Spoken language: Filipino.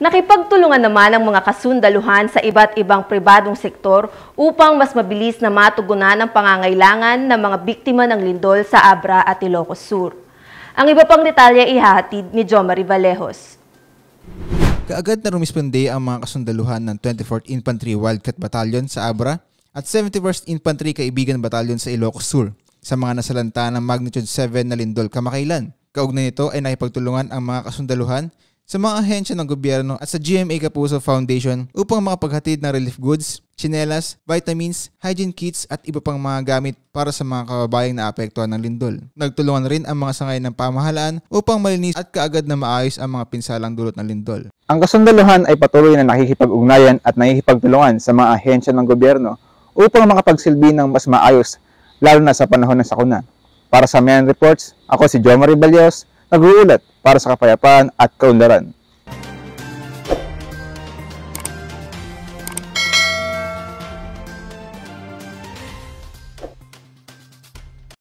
Nakipagtulungan naman ang mga kasundaluhan sa iba't ibang pribadong sektor upang mas mabilis na matugunan ang pangangailangan ng mga biktima ng lindol sa Abra at Ilocos Sur. Ang iba pang detalye ihahatid ni Jomari Vallejos. Kaagad na rumisponde ang mga kasundaluhan ng 24th Infantry Wildcat Battalion sa Abra at 71st Infantry Kaibigan Battalion sa Ilocos Sur sa mga nasalanta ng magnitude 7 na lindol kamakailan. Kaugnay nito ay nakipagtulungan ang mga kasundaluhan sa mga ahensya ng gobyerno at sa GMA Kapuso Foundation upang makapaghatid ng relief goods, chinelas, vitamins, hygiene kits at iba pang mga gamit para sa mga kababayang naapektuhan ng lindol. Nagtulungan rin ang mga sangay ng pamahalaan upang malinis at kaagad na maayos ang mga pinsalang dulot ng lindol. Ang kasundaluhan ay patuloy na nakikipag-ugnayan at nakikipagtulungan sa mga ahensya ng gobyerno upang makapagsilbi ng mas maayos lalo na sa panahon ng sakuna. Para sa Mayan Reports, ako si Jomar Rebalios nag-uulat para sa kapayapaan at kaunlaran.